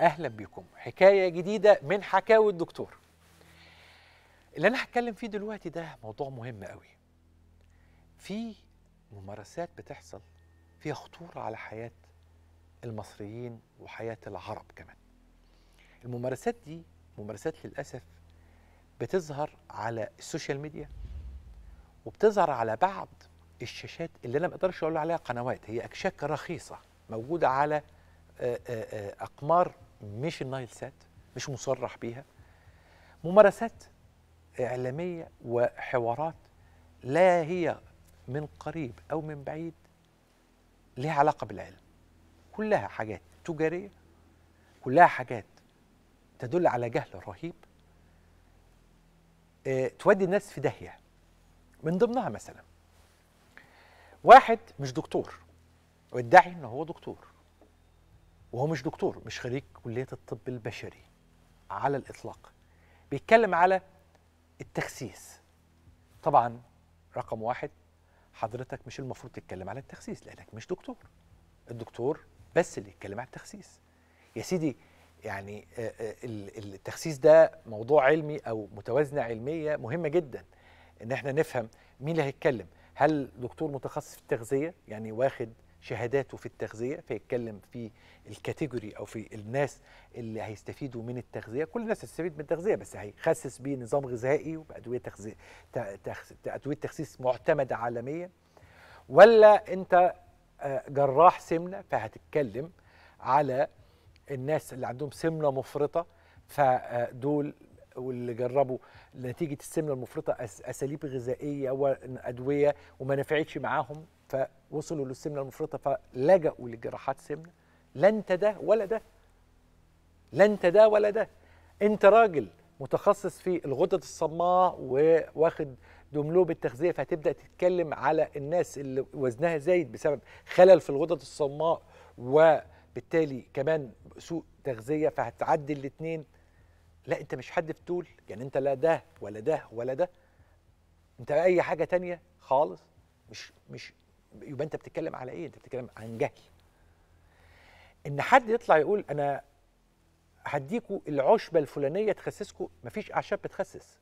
اهلا بيكم حكايه جديده من حكاوي الدكتور اللي انا هتكلم فيه دلوقتي ده موضوع مهم قوي في ممارسات بتحصل فيها خطوره على حياه المصريين وحياه العرب كمان الممارسات دي ممارسات للاسف بتظهر على السوشيال ميديا وبتظهر على بعض الشاشات اللي انا ما اقدرش اقول عليها قنوات هي اكشاك رخيصه موجوده على آه، آه، آه، اقمار مش النايل سات مش مصرح بيها ممارسات إعلامية وحوارات لا هي من قريب أو من بعيد لها علاقة بالعلم كلها حاجات تجارية كلها حاجات تدل على جهل رهيب آه، تودي الناس في داهية من ضمنها مثلا واحد مش دكتور وادعي ان هو دكتور وهو مش دكتور مش خريج كلية الطب البشري على الإطلاق بيتكلم على التخسيس طبعا رقم واحد حضرتك مش المفروض تتكلم على التخسيس لأنك مش دكتور الدكتور بس اللي يتكلم على التخسيس يا سيدي يعني آه، آه، التخسيس ده موضوع علمي أو متوازنة علمية مهمة جدا إن احنا نفهم مين اللي هيتكلم هل دكتور متخصص في التغذية يعني واخد شهاداته في التغذيه فيتكلم في الكاتيجوري او في الناس اللي هيستفيدوا من التغذيه كل الناس هتستفيد من التغذيه بس هيخسس بيه نظام غذائي وبادويه تغذيه ادويه تخسيس معتمده عالميا ولا انت آه، جراح سمنه فهتتكلم على الناس اللي عندهم سمنه مفرطه فدول آه، واللي جربوا نتيجه السمنه المفرطه اساليب غذائيه وادويه وما نفعتش معاهم فوصلوا للسمنه المفرطه فلجأوا لجراحات سمنه لا انت ده ولا ده لا انت ده ولا ده انت راجل متخصص في الغدد الصماء وواخد دملوب التغذيه فهتبدا تتكلم على الناس اللي وزنها زايد بسبب خلل في الغدد الصماء وبالتالي كمان سوء تغذيه فهتعدي الاثنين لا انت مش حد في طول يعني انت لا ده ولا ده ولا ده انت اي حاجه تانية خالص مش مش يبقى انت بتتكلم على ايه انت بتتكلم عن جهل ان حد يطلع يقول انا هديكوا العشبه الفلانيه تخسسكوا مفيش اعشاب بتخسس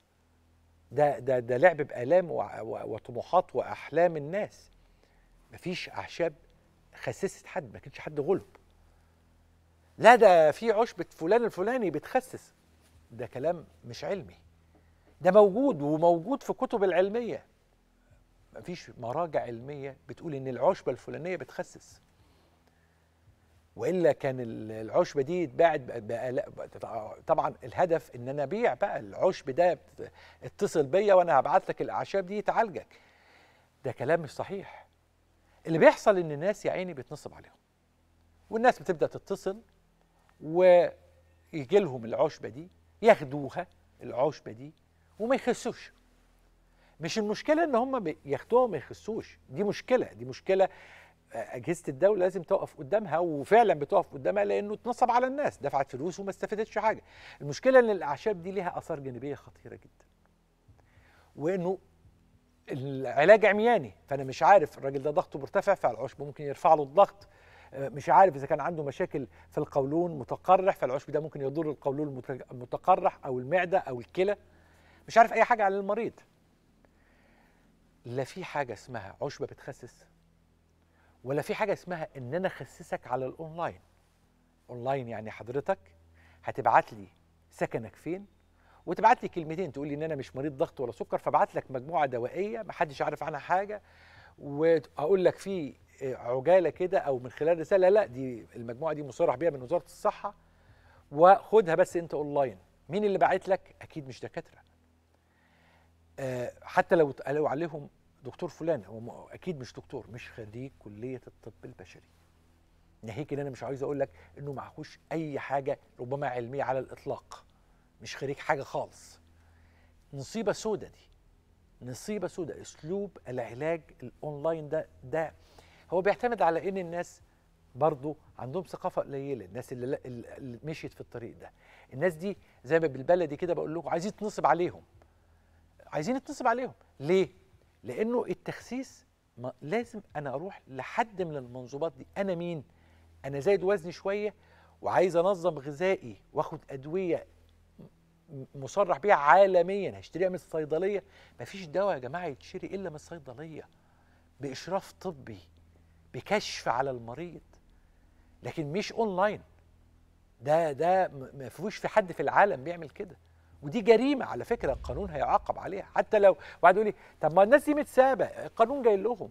ده ده ده لعب بالام وطموحات واحلام الناس مفيش اعشاب خسست حد ما كانش حد غلب لا ده في عشبه فلان الفلاني بتخسس ده كلام مش علمي ده موجود وموجود في الكتب العلميه مفيش مراجع علميه بتقول ان العشبه الفلانيه بتخسس والا كان العشبه دي اتباعت طبعا الهدف ان انا ابيع بقى العشب ده اتصل بيا وانا هبعت لك الاعشاب دي تعالجك ده كلام مش صحيح اللي بيحصل ان الناس يا عيني بيتنصب عليهم والناس بتبدا تتصل ويجي لهم العشبه دي ياخدوها العشبه دي وما يخسوش مش المشكله ان هم ياخدوها وما يخسوش دي مشكله دي مشكله آه، اجهزه الدوله لازم تقف قدامها وفعلا بتقف قدامها لانه اتنصب على الناس دفعت فلوس وما استفادتش حاجه المشكله ان الاعشاب دي ليها اثار جانبيه خطيره جدا وانه العلاج عمياني فانا مش عارف الراجل ده ضغطه مرتفع فالعشب ممكن يرفع له الضغط آه، مش عارف اذا كان عنده مشاكل في القولون متقرح فالعشب ده ممكن يضر القولون المتقرح او المعده او الكلى مش عارف اي حاجه عن المريض لا في حاجه اسمها عشبه بتخسس ولا في حاجه اسمها ان انا اخسسك على الاونلاين اونلاين يعني حضرتك هتبعت لي سكنك فين وتبعت لي كلمتين تقول لي ان انا مش مريض ضغط ولا سكر فبعت لك مجموعه دوائيه محدش عارف عنها حاجه وأقول لك في عجاله كده او من خلال رساله لا دي المجموعه دي مصرح بيها من وزاره الصحه وخدها بس انت اونلاين مين اللي باعت لك اكيد مش دكاتره آه، حتى لو اتقالوا عليهم دكتور فلان هو اكيد مش دكتور مش خريج كليه الطب البشري ناهيك ان انا مش عايز اقول لك انه معهوش اي حاجه ربما علميه على الاطلاق مش خريج حاجه خالص نصيبه سودة دي نصيبه سودة اسلوب العلاج الاونلاين ده ده هو بيعتمد على ان الناس برضه عندهم ثقافه قليله الناس اللي, اللي مشيت في الطريق ده الناس دي زي ما بالبلدي كده بقول لكم عايزين تنصب عليهم عايزين يتنصب عليهم ليه لانه التخسيس ما لازم انا اروح لحد من المنظومات دي انا مين انا زايد وزني شويه وعايز انظم غذائي واخد ادويه مصرح بيها عالميا هشتريها من الصيدليه مفيش دواء يا جماعه يتشري الا من الصيدليه باشراف طبي بكشف على المريض لكن مش اونلاين ده ده ما فيهوش في حد في العالم بيعمل كده ودي جريمه على فكره القانون هيعاقب عليها حتى لو واحد يقول لي طب ما الناس دي متسابه القانون جاي لهم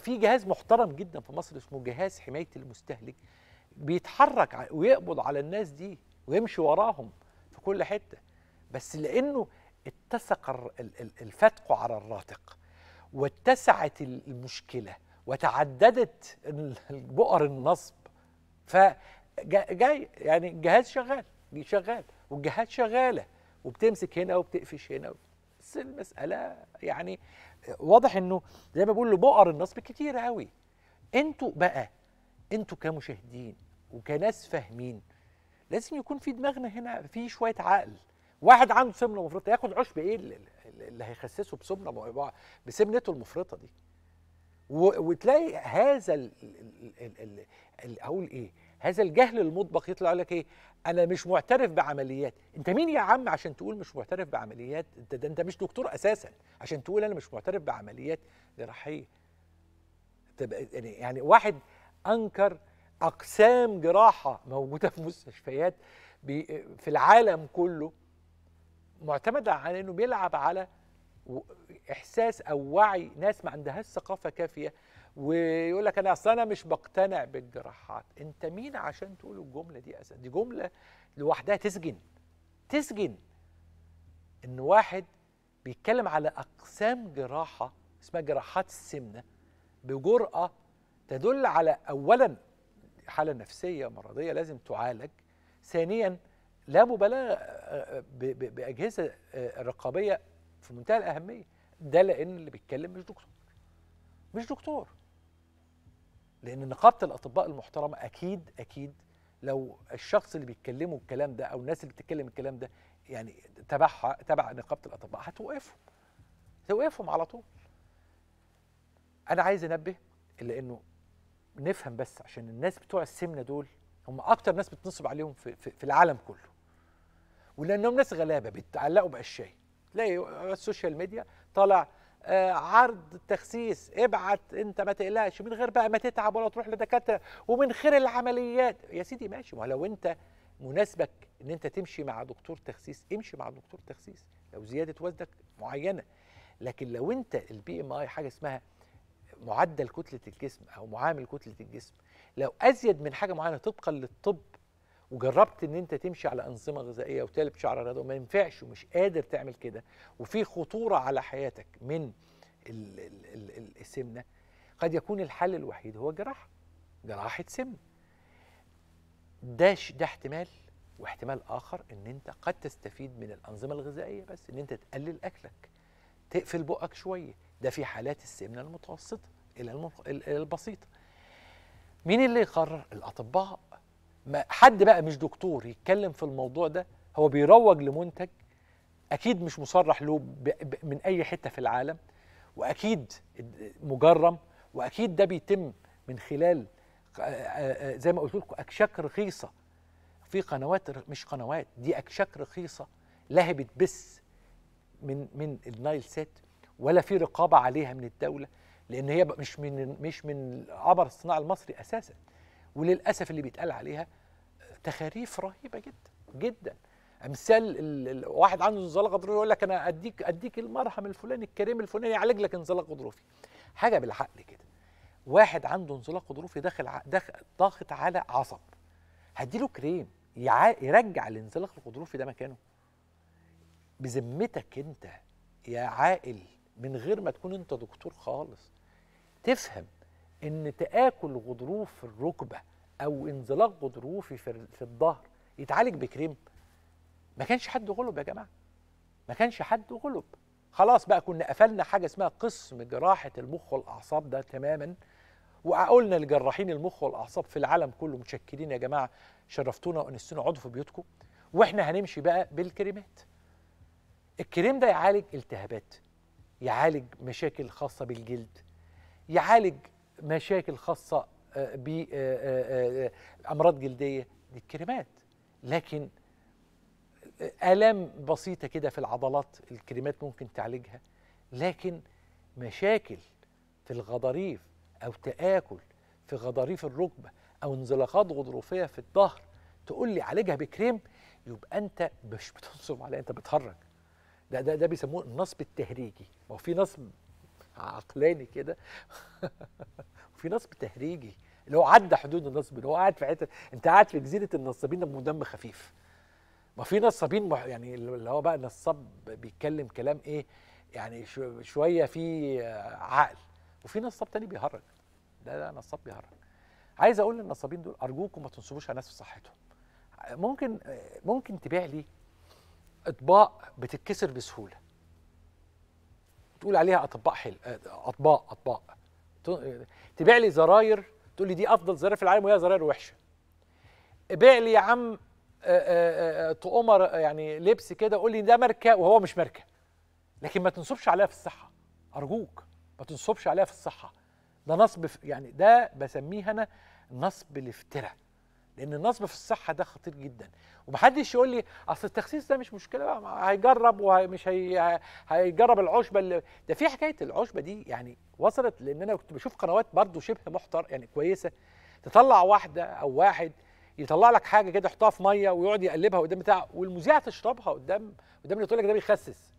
في جهاز محترم جدا في مصر اسمه جهاز حمايه المستهلك بيتحرك ويقبض على الناس دي ويمشي وراهم في كل حته بس لانه اتسق الفتق على الراتق واتسعت المشكله وتعددت بؤر النصب فجاي يعني الجهاز شغال شغال والجهات شغاله وبتمسك هنا وبتقفش هنا بس المساله يعني واضح انه زي ما بقول له بؤر النصب كتير قوي انتوا بقى انتوا كمشاهدين وكناس فاهمين لازم يكون في دماغنا هنا في شويه عقل واحد عنده سمنه مفرطه ياخد عشب ايه اللي هيخسسه بسمنه بسمنته المفرطه دي وتلاقي هذا ال اقول ايه هذا الجهل المطبق يطلع يقول لك ايه انا مش معترف بعمليات انت مين يا عم عشان تقول مش معترف بعمليات انت ده انت مش دكتور اساسا عشان تقول انا مش معترف بعمليات جراحيه يعني،, يعني واحد انكر اقسام جراحه موجوده في مستشفيات في العالم كله معتمده على انه بيلعب على احساس او وعي ناس ما عندهاش ثقافه كافيه ويقول لك انا اصل انا مش بقتنع بالجراحات انت مين عشان تقول الجمله دي اساسا دي جمله لوحدها تسجن تسجن ان واحد بيتكلم على اقسام جراحه اسمها جراحات السمنه بجرأه تدل على اولا حاله نفسيه مرضيه لازم تعالج ثانيا لا مبالغه باجهزه آه، رقابيه في منتهى الاهميه ده لان اللي بيتكلم مش دكتور مش دكتور لان نقابه الاطباء المحترمه اكيد اكيد لو الشخص اللي بيتكلموا الكلام ده او الناس اللي بتتكلم الكلام ده يعني تبعها تبع نقابه الاطباء هتوقفهم توقفهم على طول انا عايز انبه الا انه نفهم بس عشان الناس بتوع السمنه دول هم اكتر ناس بتنصب عليهم في, في, في العالم كله ولانهم ناس غلابه بيتعلقوا باشياء تلاقي السوشيال ميديا طالع آه، عرض تخسيس ابعت انت ما تقلقش من غير بقى ما تتعب ولا تروح لدكاتره ومن خير العمليات يا سيدي ماشي ما لو انت مناسبك ان انت تمشي مع دكتور تخسيس امشي مع دكتور تخسيس لو زياده وزنك معينه لكن لو انت البي ام اي حاجه اسمها معدل كتله الجسم او معامل كتله الجسم لو ازيد من حاجه معينه طبقا للطب وجربت ان انت تمشي على انظمه غذائيه وتقلب شعر الرياضه وما ينفعش ومش قادر تعمل كده وفي خطوره على حياتك من الـ الـ الـ السمنه قد يكون الحل الوحيد هو جراحه جراحه سمن ده ده احتمال واحتمال اخر ان انت قد تستفيد من الانظمه الغذائيه بس ان انت تقلل اكلك تقفل بقك شويه ده في حالات السمنه المتوسطه الى البسيطه مين اللي يقرر الاطباء ما حد بقى مش دكتور يتكلم في الموضوع ده هو بيروج لمنتج اكيد مش مصرح له من اي حته في العالم واكيد مجرم واكيد ده بيتم من خلال آه، آه، آه، زي ما قلت لكم اكشاك رخيصه في قنوات مش قنوات دي اكشاك رخيصه لا هي بتبث من من النايل سات ولا في رقابه عليها من الدوله لان هي مش من مش من عبر الصناعه المصري اساسا وللاسف اللي بيتقال عليها تخاريف رهيبه جدا جدا امثال واحد عنده انزلاق غضروفي يقول لك انا اديك اديك المرهم الفلاني الكريم الفلاني يعالج لك انزلاق غضروفي حاجه بالعقل كده واحد عنده انزلاق غضروفي داخل ضاغط على عصب هديله كريم يرجع الانزلاق الغضروفي ده مكانه بذمتك انت يا عاقل من غير ما تكون انت دكتور خالص تفهم ان تاكل غضروف في الركبه او انزلاق غضروفي في في الظهر يتعالج بكريم ما كانش حد غلب يا جماعه ما كانش حد غلب خلاص بقى كنا قفلنا حاجه اسمها قسم جراحه المخ والاعصاب ده تماما وقلنا لجراحين المخ والاعصاب في العالم كله متشكرين يا جماعه شرفتونا وانستونا اقعدوا في بيوتكم واحنا هنمشي بقى بالكريمات الكريم ده يعالج التهابات يعالج مشاكل خاصه بالجلد يعالج مشاكل خاصة آه، بأمراض آه، آه، جلدية دي الكريمات لكن آلام بسيطة كده في العضلات الكريمات ممكن تعالجها لكن مشاكل في الغضاريف أو تآكل في غضاريف الركبة أو انزلاقات غضروفية في الظهر تقول لي عالجها بكريم يبقى أنت مش بتنصب عليها أنت بتهرج ده ده ده بيسموه النصب التهريجي ما هو في نصب عقلاني كده وفي نصب تهريجي اللي هو عدى حدود النصب اللي هو قاعد في حته انت قاعد في جزيره النصابين دم خفيف ما في نصابين يعني اللي هو بقى نصاب بيتكلم كلام ايه يعني شويه في عقل وفي نصاب تاني بيهرج ده ده نصاب بيهرج عايز اقول للنصابين دول ارجوكم ما تنصبوش على ناس في صحتهم ممكن ممكن تبيع لي اطباق بتتكسر بسهوله تقول عليها اطباق حلو اطباق اطباق تبيع لي زراير تقول لي دي افضل زراير في العالم وهي زراير وحشه بيع لي يا عم تؤمر يعني لبس كده قول لي ده ماركه وهو مش ماركه لكن ما تنصبش عليها في الصحه ارجوك ما تنصبش عليها في الصحه ده نصب يعني ده بسميه انا نصب الافتراء لان النصب في الصحه ده خطير جدا ومحدش يقول لي اصل التخسيس ده مش مشكله بقى هيجرب ومش هي... هيجرب العشبه اللي ده في حكايه العشبه دي يعني وصلت لان انا كنت بشوف قنوات برضو شبه محتر يعني كويسه تطلع واحده او واحد يطلع لك حاجه كده يحطها في ميه ويقعد يقلبها قدام بتاع والمذيعه تشربها قدام قدام اللي تقول لك ده بيخسس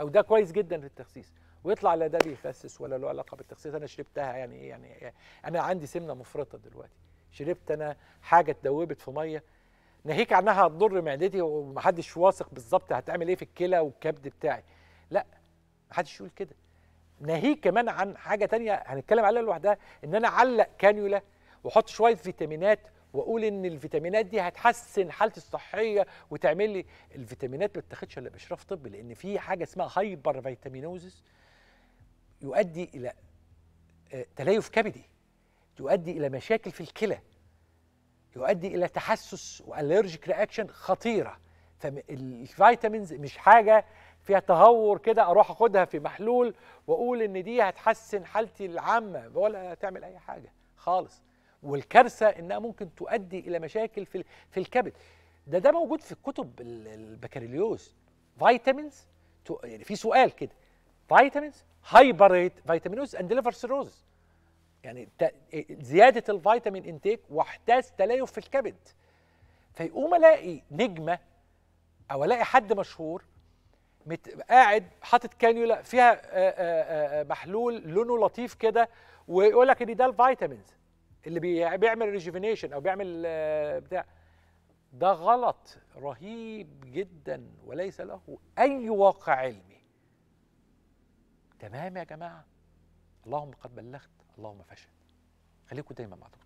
او ده كويس جدا في التخسيس ويطلع لا ده بيخسس ولا له علاقه بالتخسيس انا شربتها يعني ايه يعني يعني انا عندي سمنه مفرطه دلوقتي شربت انا حاجه اتدوبت في ميه ناهيك عنها هتضر معدتي ومحدش واثق بالظبط هتعمل ايه في الكلى والكبد بتاعي لا محدش يقول كده ناهيك كمان عن حاجه تانية هنتكلم عليها لوحدها ان انا اعلق كانيولا واحط شويه فيتامينات واقول ان الفيتامينات دي هتحسن حالتي الصحيه وتعمل لي الفيتامينات ما بتاخدش الا باشراف طبي لان في حاجه اسمها هايبر فيتامينوزس يؤدي الى آه، تليف كبدي يؤدي إلى مشاكل في الكلى يؤدي إلى تحسس والرجيك رياكشن خطيرة فالفيتامينز مش حاجة فيها تهور كده أروح أخدها في محلول وأقول إن دي هتحسن حالتي العامة ولا تعمل أي حاجة خالص والكارثة إنها ممكن تؤدي إلى مشاكل في في الكبد ده ده موجود في كتب البكالوريوس فيتامينز يعني في سؤال كده فيتامينز هايبريت فيتامينوز اند ليفر سيروز يعني زياده الفيتامين انتيك واحداث تليف في الكبد فيقوم الاقي نجمه او الاقي حد مشهور مت... قاعد حاطط كانيولا فيها آآ آه، آآ آه، آه، محلول لونه لطيف كده ويقول لك ان ده الفيتامينز اللي بي... بيعمل ريجوفينيشن او بيعمل بتاع ده غلط رهيب جدا وليس له اي واقع علمي تمام يا جماعه اللهم قد بلغت اللهم فاشهد خليكم دايما مع دكتور